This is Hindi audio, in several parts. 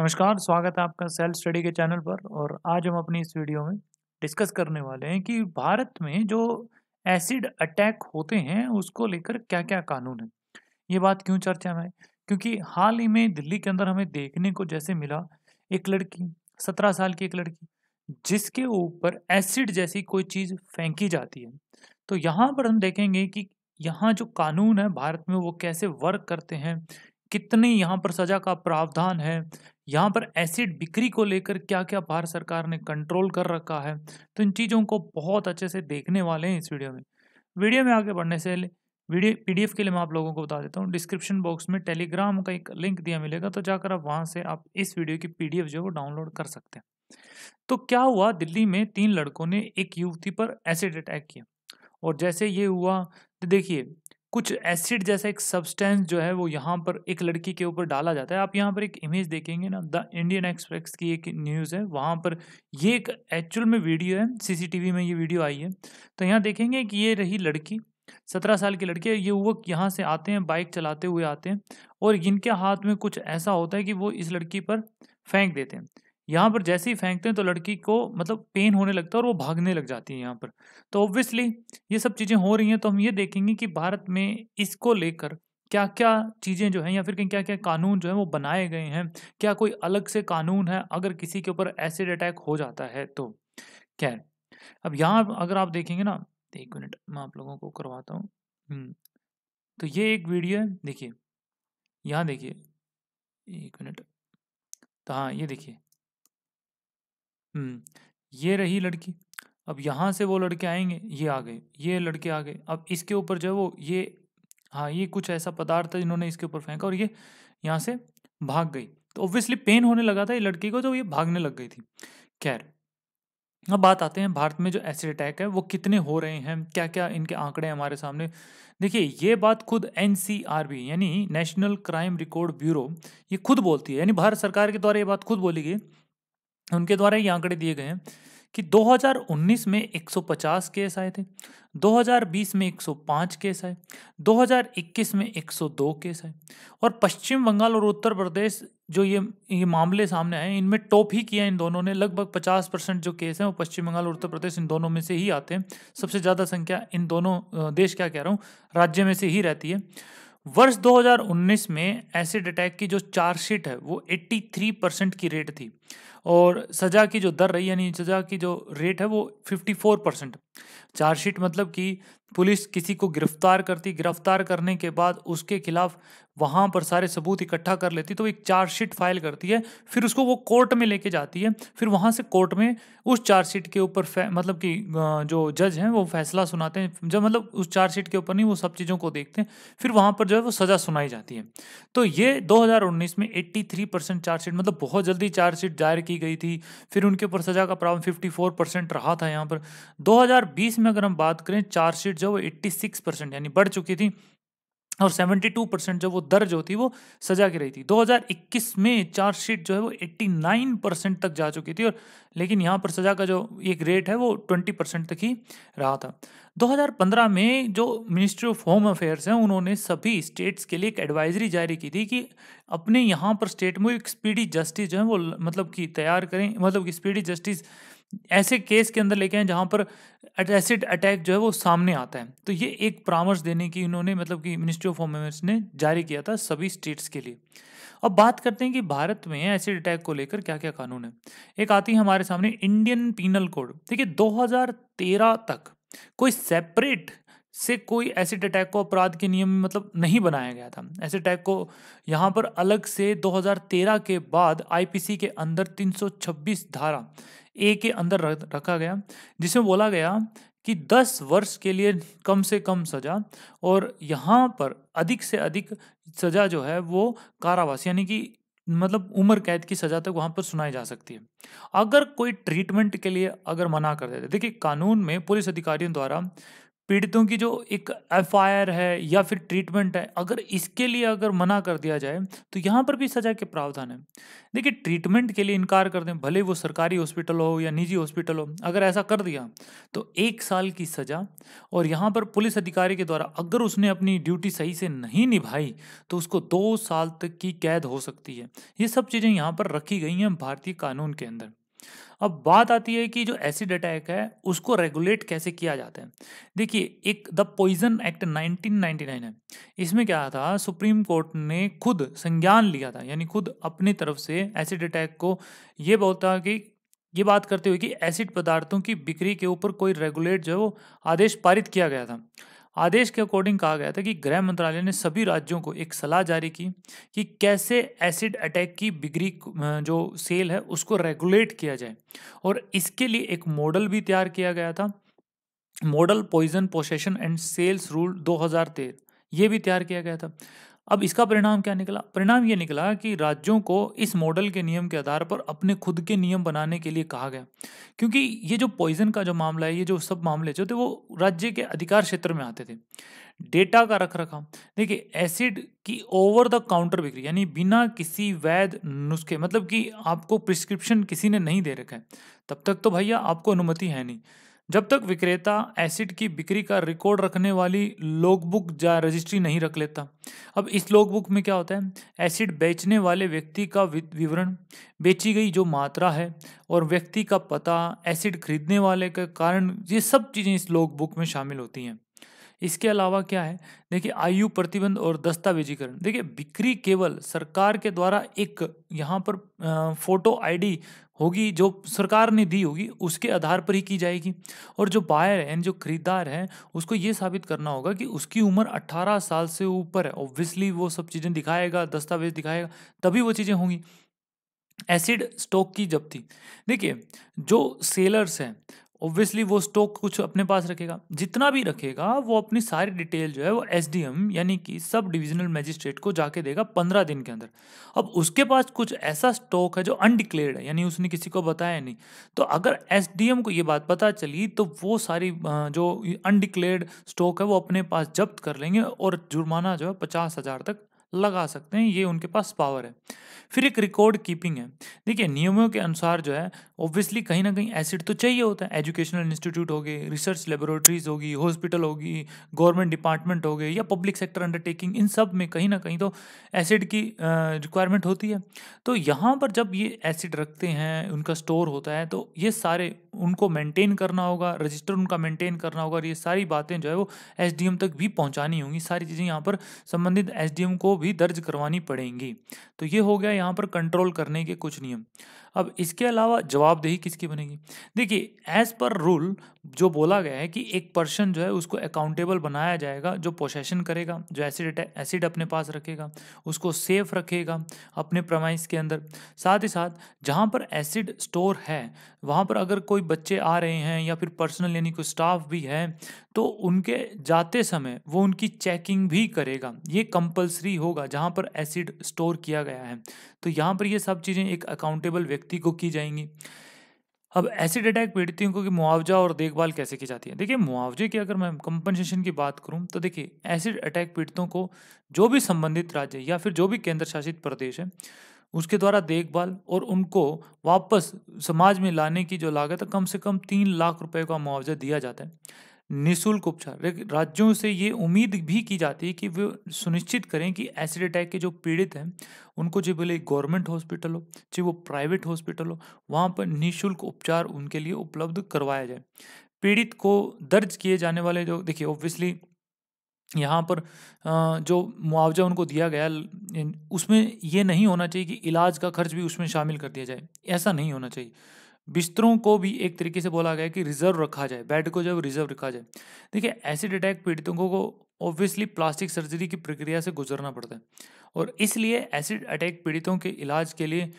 नमस्कार स्वागत है आपका सेल्फ स्टडी के चैनल पर और आज हम अपनी इस वीडियो में डिस्कस करने वाले हैं कि भारत में जो एसिड अटैक होते हैं उसको लेकर क्या क्या कानून है ये बात क्यों चर्चा में क्योंकि हाल ही में दिल्ली के अंदर हमें देखने को जैसे मिला एक लड़की सत्रह साल की एक लड़की जिसके ऊपर एसिड जैसी कोई चीज़ फेंकी जाती है तो यहाँ पर हम देखेंगे कि यहाँ जो कानून है भारत में वो कैसे वर्क करते हैं कितनी यहाँ पर सज़ा का प्रावधान है यहाँ पर एसिड बिक्री को लेकर क्या क्या भारत सरकार ने कंट्रोल कर रखा है तो इन चीज़ों को बहुत अच्छे से देखने वाले हैं इस वीडियो में वीडियो में आगे बढ़ने से वीडियो पी के लिए मैं आप लोगों को बता देता हूँ डिस्क्रिप्शन बॉक्स में टेलीग्राम का एक लिंक दिया मिलेगा तो जाकर आप वहाँ से आप इस वीडियो की पी जो है वो डाउनलोड कर सकते हैं तो क्या हुआ दिल्ली में तीन लड़कों ने एक युवती पर एसिड अटैक किया और जैसे ये हुआ तो देखिए कुछ एसिड जैसा एक सब्सटेंस जो है वो यहाँ पर एक लड़की के ऊपर डाला जाता है आप यहाँ पर एक इमेज देखेंगे ना द इंडियन एक्सप्रेस की एक न्यूज़ है वहाँ पर ये एक एक्चुअल में वीडियो है सीसीटीवी में ये वीडियो आई है तो यहाँ देखेंगे कि ये रही लड़की सत्रह साल की लड़की ये युवक यहाँ से आते हैं बाइक चलाते हुए आते हैं और इनके हाथ में कुछ ऐसा होता है कि वो इस लड़की पर फेंक देते हैं यहाँ पर जैसे ही फेंकते हैं तो लड़की को मतलब पेन होने लगता है और वो भागने लग जाती है यहाँ पर तो ऑब्वियसली ये सब चीज़ें हो रही हैं तो हम ये देखेंगे कि भारत में इसको लेकर क्या क्या चीज़ें जो हैं या फिर कहीं क्या क्या कानून जो है वो बनाए गए हैं क्या कोई अलग से कानून है अगर किसी के ऊपर एसिड अटैक हो जाता है तो क्या अब यहाँ अगर आप देखेंगे ना एक मिनट मैं आप लोगों को करवाता हूँ हम्म, तो ये एक वीडियो है देखिए यहाँ देखिए एक मिनट तो हाँ ये देखिए हम्म, ये रही लड़की अब यहाँ से वो लड़के आएंगे ये आ गए, ये लड़के आ गए। अब इसके ऊपर जो है वो ये हाँ, ये कुछ ऐसा पदार्थ जिन्होंने इसके ऊपर फेंका और ये यहाँ से भाग गई। तो ऑब्वियसली पेन होने लगा था ये लड़की को तो ये भागने लग गई थी। ख़ैर, अब बात आते हैं भारत में जो एसिड अटैक है वो कितने हो रहे हैं, क्या-क्या इनके आंकड़े हैं हमारे सामने। देखिए ये बात खुद एन यानी नेशनल क्राइम रिकॉर्ड ब्यूरो ये खुद बोलती है यानी भारत सरकार के द्वारा ये बात खुद बोली गई उनके द्वारा ये आंकड़े दिए गए हैं कि 2019 में 150 केस आए थे 2020 में 105 केस आए 2021 में 102 केस आए और पश्चिम बंगाल और उत्तर प्रदेश जो ये ये मामले सामने आए इनमें टॉप ही किया इन दोनों ने लगभग 50 परसेंट जो केस हैं वो पश्चिम बंगाल और उत्तर प्रदेश इन दोनों में से ही आते हैं सबसे ज़्यादा संख्या इन दोनों देश क्या कह रहा हूँ राज्य में से ही रहती है वर्ष 2019 में एसिड अटैक की जो चार्जशीट है वो 83 परसेंट की रेट थी और सजा की जो दर रही यानी सजा की जो रेट है वो 54 परसेंट चार्जशीट मतलब कि पुलिस किसी को गिरफ्तार करती गिरफ्तार करने के बाद उसके खिलाफ वहाँ पर सारे सबूत इकट्ठा कर लेती तो एक चार्जशीट फाइल करती है फिर उसको वो कोर्ट में लेके जाती है फिर वहाँ से कोर्ट में उस चार्जशीट के ऊपर मतलब कि जो जज हैं वो फैसला सुनाते हैं जब मतलब उस चार्जशीट के ऊपर नहीं वो सब चीज़ों को देखते हैं फिर वहाँ पर जो है वो सज़ा सुनाई जाती है तो ये दो में एट्टी परसेंट चार्जशीट मतलब बहुत जल्दी चार्जशीट दायर की गई थी फिर उनके ऊपर सजा का प्रावधान फोर परसेंट रहा था यहाँ पर 2020 में अगर हम बात करें चार्जशीट जो वो सिक्स परसेंट यानी बढ़ चुकी थी और 72 परसेंट जो वो दर्ज होती वो सजा की रही थी 2021 में चार्जशीट जो है वो 89 परसेंट तक जा चुकी थी और लेकिन यहाँ पर सजा का जो एक रेट है वो 20 परसेंट तक ही रहा था 2015 में जो मिनिस्ट्री ऑफ होम अफेयर्स हैं उन्होंने सभी स्टेट्स के लिए एक एडवाइजरी जारी की थी कि अपने यहाँ पर स्टेट में एक स्पीडी जस्टिस जो है वो मतलब कि तैयार करें मतलब कि स्पीडी जस्टिस ऐसे केस के अंदर लेके आए जहाँ पर एसिड अटैक जो है वो सामने आता है तो ये एक परामर्श देने की इन्होंने मतलब कि मिनिस्ट्री ऑफ होम अफेयर्स ने जारी किया था सभी स्टेट्स के लिए अब बात करते हैं कि भारत में एसिड अटैक को लेकर क्या क्या कानून है एक आती है हमारे सामने इंडियन पीनल कोड देखिए 2013 तक कोई सेपरेट से कोई एसिड अटैक को अपराध के नियम में मतलब नहीं बनाया गया था एसिड अटैक को यहाँ पर अलग से 2013 के बाद आईपीसी के अंदर 326 धारा ए के अंदर रखा गया जिसमें बोला गया कि 10 वर्ष के लिए कम से कम सजा और यहाँ पर अधिक से अधिक सजा जो है वो कारावास यानी कि मतलब उम्र कैद की सज़ा तक वहां पर सुनाई जा सकती है अगर कोई ट्रीटमेंट के लिए अगर मना कर देते देखिए कानून में पुलिस अधिकारियों द्वारा पीड़ितों की जो एक एफ है या फिर ट्रीटमेंट है अगर इसके लिए अगर मना कर दिया जाए तो यहाँ पर भी सजा के प्रावधान है देखिए ट्रीटमेंट के लिए इनकार कर दें भले वो सरकारी हॉस्पिटल हो या निजी हॉस्पिटल हो अगर ऐसा कर दिया तो एक साल की सजा और यहाँ पर पुलिस अधिकारी के द्वारा अगर उसने अपनी ड्यूटी सही से नहीं निभाई तो उसको दो साल तक की कैद हो सकती है ये सब चीज़ें यहाँ पर रखी गई हैं भारतीय कानून के अंदर अब बात आती है कि जो एसिड अटैक है उसको रेगुलेट कैसे किया जाता है देखिए एक द पॉइजन एक्ट 1999 है इसमें क्या था सुप्रीम कोर्ट ने खुद संज्ञान लिया था यानी खुद अपनी तरफ से एसिड अटैक को ये बोलता कि ये बात करते हुए कि एसिड पदार्थों की बिक्री के ऊपर कोई रेगुलेट जो आदेश पारित किया गया था आदेश के अकॉर्डिंग कहा गया था कि गृह मंत्रालय ने सभी राज्यों को एक सलाह जारी की कि कैसे एसिड अटैक की बिक्री जो सेल है उसको रेगुलेट किया जाए और इसके लिए एक मॉडल भी तैयार किया गया था model poison possession and sales rule 2013 ये भी तैयार किया गया था अब इसका परिणाम क्या निकला परिणाम ये निकला कि राज्यों को इस मॉडल के नियम के आधार पर अपने खुद के नियम बनाने के लिए कहा गया क्योंकि ये जो पॉइजन का जो मामला है ये जो सब मामले जो थे तो वो राज्य के अधिकार क्षेत्र में आते थे डेटा का रख रखा देखिए एसिड की ओवर द काउंटर बिक्री यानी बिना किसी वैध नुस्खे मतलब कि आपको प्रिस्क्रिप्शन किसी ने नहीं दे रखा है तब तक तो भैया आपको अनुमति है नहीं जब तक विक्रेता एसिड की बिक्री का रिकॉर्ड रखने वाली लॉग बुक जा रजिस्ट्री नहीं रख लेता अब इस लॉग बुक में क्या होता है एसिड बेचने वाले व्यक्ति का विवरण बेची गई जो मात्रा है और व्यक्ति का पता एसिड खरीदने वाले का कारण ये सब चीज़ें इस लॉग बुक में शामिल होती हैं इसके अलावा क्या है देखिए आयु प्रतिबंध और दस्तावेजीकरण देखिए बिक्री केवल सरकार के द्वारा एक यहाँ पर फोटो आईडी होगी जो सरकार ने दी होगी उसके आधार पर ही की जाएगी और जो बायर है जो खरीदार हैं उसको ये साबित करना होगा कि उसकी उम्र 18 साल से ऊपर है ऑब्वियसली वो सब चीज़ें दिखाएगा दस्तावेज दिखाएगा तभी वो चीज़ें होंगी एसिड स्टॉक की जब्ती देखिए जो सेलर्स हैं ऑब्वियसली वो स्टॉक कुछ अपने पास रखेगा जितना भी रखेगा वो अपनी सारी डिटेल जो है वो एस यानी कि सब डिविजनल मजिस्ट्रेट को जाके देगा पंद्रह दिन के अंदर अब उसके पास कुछ ऐसा स्टॉक है जो अनडिक्लेयर्ड है यानी उसने किसी को बताया नहीं तो अगर एस को ये बात पता चली तो वो सारी जो अनडिक्लेयर्ड स्टॉक है वो अपने पास जब्त कर लेंगे और जुर्माना जो है पचास हज़ार तक लगा सकते हैं ये उनके पास पावर है फिर एक रिकॉर्ड कीपिंग है देखिए नियमों के अनुसार जो है ऑब्वियसली कहीं ना कहीं एसिड तो चाहिए होता है एजुकेशनल इंस्टीट्यूट हो गए रिसर्च लेबोरेटरीज होगी हॉस्पिटल होगी गवर्नमेंट डिपार्टमेंट हो गए या पब्लिक सेक्टर अंडरटेकिंग इन सब में कहीं ना कहीं तो एसिड की रिक्वायरमेंट होती है तो यहाँ पर जब ये एसिड रखते हैं उनका स्टोर होता है तो ये सारे उनको मेंटेन करना होगा रजिस्टर उनका मेंटेन करना होगा और ये सारी बातें जो है वो एस तक भी पहुँचानी होंगी सारी चीज़ें यहाँ पर संबंधित एस को भी दर्ज करवानी पड़ेंगी तो ये हो गया यहाँ पर कंट्रोल करने के कुछ नियम अब इसके अलावा जवाबदेही किसकी बनेगी देखिए एज पर रूल जो बोला गया है कि एक पर्सन जो है उसको अकाउंटेबल बनाया जाएगा जो पोसेशन करेगा जो एसिड एसिड अपने पास रखेगा उसको सेफ रखेगा अपने प्रमाइस के अंदर साथ ही साथ जहाँ पर एसिड स्टोर है वहाँ पर अगर कोई बच्चे आ रहे हैं या फिर पर्सनल यानी कोई स्टाफ भी है तो उनके जाते समय वो उनकी चेकिंग भी करेगा ये कंपलसरी होगा जहाँ पर एसिड स्टोर किया गया है तो यहाँ पर ये सब चीज़ें एक अकाउंटेबल व्यक्ति को की जाएंगी अब एसिड अटैक पीड़ितों को मुआवजा और देखभाल कैसे की जाती है देखिए मुआवजे की अगर मैं कंपनसेशन की बात करूं तो देखिए एसिड अटैक पीड़ितों को जो भी संबंधित राज्य या फिर जो भी केंद्र शासित प्रदेश है उसके द्वारा देखभाल और उनको वापस समाज में लाने की जो लागत है कम से कम तीन लाख रुपए का मुआवजा दिया जाता है निशुल्क उपचार राज्यों से ये उम्मीद भी की जाती है कि वे सुनिश्चित करें कि एसिड अटैक के जो पीड़ित हैं उनको जो भले गवर्नमेंट हॉस्पिटल हो चाहे वो प्राइवेट हॉस्पिटल हो वहाँ पर निःशुल्क उपचार उनके लिए उपलब्ध करवाया जाए पीड़ित को दर्ज किए जाने वाले जो देखिए ऑब्वियसली यहाँ पर जो मुआवजा उनको दिया गया उसमें ये नहीं होना चाहिए कि इलाज का खर्च भी उसमें शामिल कर दिया जाए ऐसा नहीं होना चाहिए बिस्तरों को भी एक तरीके से बोला गया कि रिजर्व रखा जाए बेड को जब रिजर्व रखा जाए देखिए एसिड अटैक पीड़ितों को ऑब्वियसली प्लास्टिक सर्जरी की प्रक्रिया से गुजरना पड़ता है और इसलिए एसिड अटैक पीड़ितों के इलाज के लिए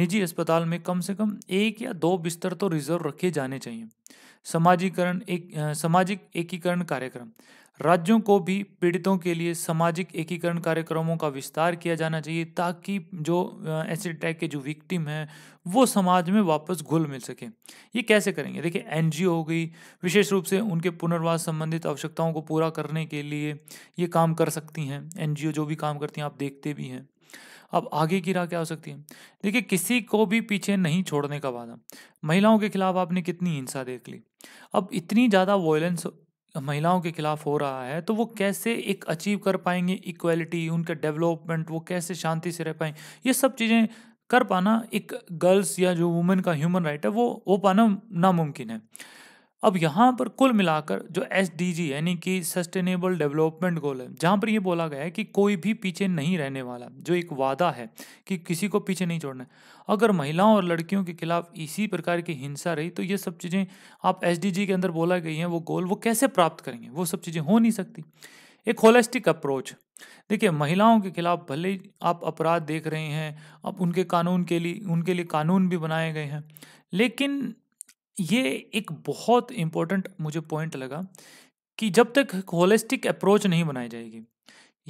निजी अस्पताल में कम से कम एक या दो बिस्तर तो रिजर्व रखे जाने चाहिए समाजीकरण एक सामाजिक एकीकरण कार्यक्रम राज्यों को भी पीड़ितों के लिए सामाजिक एकीकरण कार्यक्रमों का विस्तार किया जाना चाहिए ताकि जो एसिड अटैक के जो विक्टिम हैं वो समाज में वापस घुल मिल सके ये कैसे करेंगे देखिए एन हो गई विशेष रूप से उनके पुनर्वास संबंधित आवश्यकताओं को पूरा करने के लिए ये काम कर सकती हैं एन जो भी काम करती हैं आप देखते भी हैं अब आगे की राह क्या हो सकती है देखिए किसी को भी पीछे नहीं छोड़ने का वादा महिलाओं के खिलाफ आपने कितनी हिंसा देख ली अब इतनी ज़्यादा वॉयलेंस महिलाओं के खिलाफ हो रहा है तो वो कैसे एक अचीव कर पाएंगे इक्वलिटी उनके डेवलपमेंट वो कैसे शांति से रह पाएंगे ये सब चीज़ें कर पाना एक गर्ल्स या जो वुमेन का ह्यूमन राइट है वो वो पाना नामुमकिन है अब यहाँ पर कुल मिलाकर जो एस यानी कि सस्टेनेबल डेवलपमेंट गोल है जहाँ पर ये बोला गया है कि कोई भी पीछे नहीं रहने वाला जो एक वादा है कि किसी को पीछे नहीं छोड़ना अगर महिलाओं और लड़कियों के खिलाफ इसी प्रकार की हिंसा रही तो ये सब चीज़ें आप एस के अंदर बोला गई हैं वो गोल वो कैसे प्राप्त करेंगे वो सब चीज़ें हो नहीं सकती एक होलिस्टिक अप्रोच देखिए महिलाओं के खिलाफ भले आप अपराध देख रहे हैं अब उनके कानून के लिए उनके लिए कानून भी बनाए गए हैं लेकिन ये एक बहुत इम्पोर्टेंट मुझे पॉइंट लगा कि जब तक होलिस्टिक अप्रोच नहीं बनाई जाएगी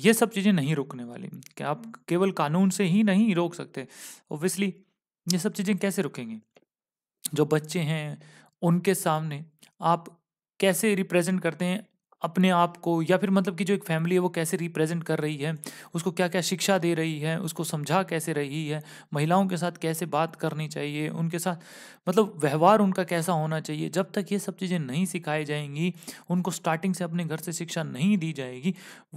ये सब चीज़ें नहीं रुकने वाली कि आप हम्म। केवल कानून से ही नहीं रोक सकते ओबियसली ये सब चीज़ें कैसे रुकेंगी जो बच्चे हैं उनके सामने आप कैसे रिप्रेजेंट करते हैं अपने आप को या फिर मतलब कि जो एक फैमिली है वो कैसे रिप्रेजेंट कर रही है उसको क्या क्या शिक्षा दे रही है उसको समझा कैसे रही है महिलाओं के साथ कैसे बात करनी चाहिए उनके साथ मतलब व्यवहार उनका कैसा होना चाहिए जब तक ये सब चीज़ें नहीं सिखाई जाएंगी उनको स्टार्टिंग से अपने घर से शिक्षा नहीं दी जाएगी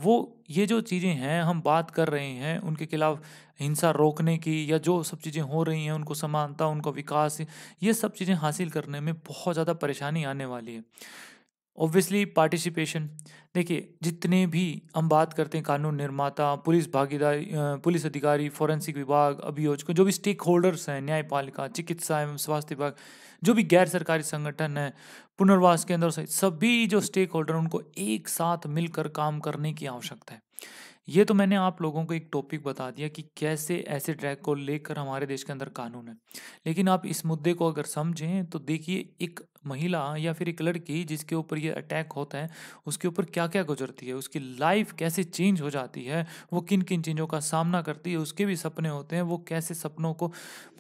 वो ये जो चीज़ें हैं हम बात कर रहे हैं उनके खिलाफ हिंसा रोकने की या जो सब चीज़ें हो रही हैं उनको समानता उनका विकास ये सब चीज़ें हासिल करने में बहुत ज़्यादा परेशानी आने वाली है ऑब्वियसली पार्टिसिपेशन देखिए जितने भी हम बात करते हैं कानून निर्माता पुलिस भागीदारी पुलिस अधिकारी फॉरेंसिक विभाग अभियोजकों जो भी स्टेक होल्डर्स हैं न्यायपालिका चिकित्सा एवं स्वास्थ्य विभाग जो भी गैर सरकारी संगठन है पुनर्वास केंद्र सहित सभी जो स्टेक होल्डर उनको एक साथ मिलकर काम करने की आवश्यकता है ये तो मैंने आप लोगों को एक टॉपिक बता दिया कि कैसे ऐसे ट्रैक को लेकर हमारे देश के अंदर कानून है लेकिन आप इस मुद्दे को अगर समझें तो देखिए एक महिला या फिर एक लड़की जिसके ऊपर ये अटैक होता है उसके ऊपर क्या क्या गुजरती है उसकी लाइफ कैसे चेंज हो जाती है वो किन किन चीज़ों का सामना करती है उसके भी सपने होते हैं वो कैसे सपनों को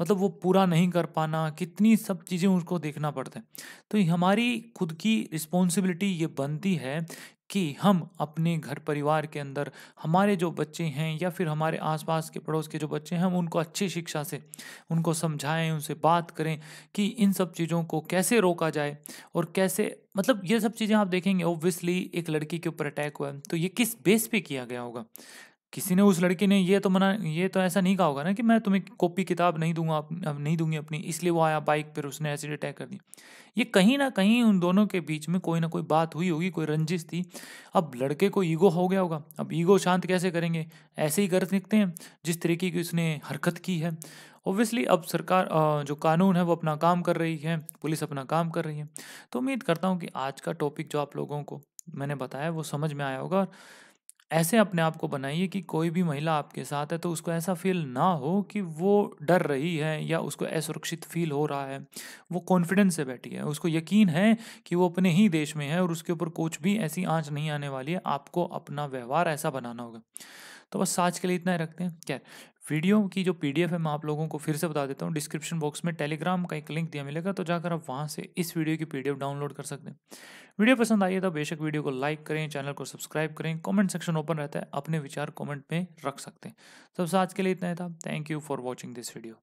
मतलब वो पूरा नहीं कर पाना कितनी सब चीज़ें उसको देखना पड़ता है तो हमारी खुद की रिस्पॉन्सिबिलिटी ये बनती है कि हम अपने घर परिवार के अंदर हमारे जो बच्चे हैं या फिर हमारे आसपास के पड़ोस के जो बच्चे हैं हम उनको अच्छी शिक्षा से उनको समझाएं उनसे बात करें कि इन सब चीज़ों को कैसे रोका जाए और कैसे मतलब ये सब चीज़ें आप देखेंगे ओब्वियसली एक लड़की के ऊपर अटैक हुआ है तो ये किस बेस पे किया गया होगा किसी ने उस लड़की ने ये तो मना ये तो ऐसा नहीं कहा होगा ना कि मैं तुम्हें कॉपी किताब नहीं दूंगा अब नहीं दूंगी अपनी इसलिए वो आया बाइक पर उसने एसिड अटैक कर दिया ये कहीं ना कहीं उन दोनों के बीच में कोई ना कोई बात हुई होगी कोई रंजिश थी अब लड़के को ईगो हो गया होगा अब ईगो शांत कैसे करेंगे ऐसे ही कर सकते हैं जिस तरीके की उसने हरकत की है ओब्वियसली अब सरकार जो कानून है वो अपना काम कर रही है पुलिस अपना काम कर रही है तो उम्मीद करता हूँ कि आज का टॉपिक जो आप लोगों को मैंने बताया वो समझ में आया होगा और ऐसे अपने आप को बनाइए कि कोई भी महिला आपके साथ है तो उसको ऐसा फील ना हो कि वो डर रही है या उसको असुरक्षित फील हो रहा है वो कॉन्फिडेंस से बैठी है उसको यकीन है कि वो अपने ही देश में है और उसके ऊपर कुछ भी ऐसी आँच नहीं आने वाली है आपको अपना व्यवहार ऐसा बनाना होगा तो बस आज के लिए इतना ही रखते हैं क्या वीडियो की जो पीडीएफ है मैं आप लोगों को फिर से बता देता हूँ डिस्क्रिप्शन बॉक्स में टेलीग्राम का एक लिंक दिया मिलेगा तो जाकर आप वहाँ से इस वीडियो की पीडीएफ डाउनलोड कर सकते हैं वीडियो पसंद आई है तो बेशक वीडियो को लाइक करें चैनल को सब्सक्राइब करें कमेंट सेक्शन ओपन रहता है अपने विचार कमेंट में रख सकते हैं सबसे तो आज के लिए इतना ही था thank you for watching this video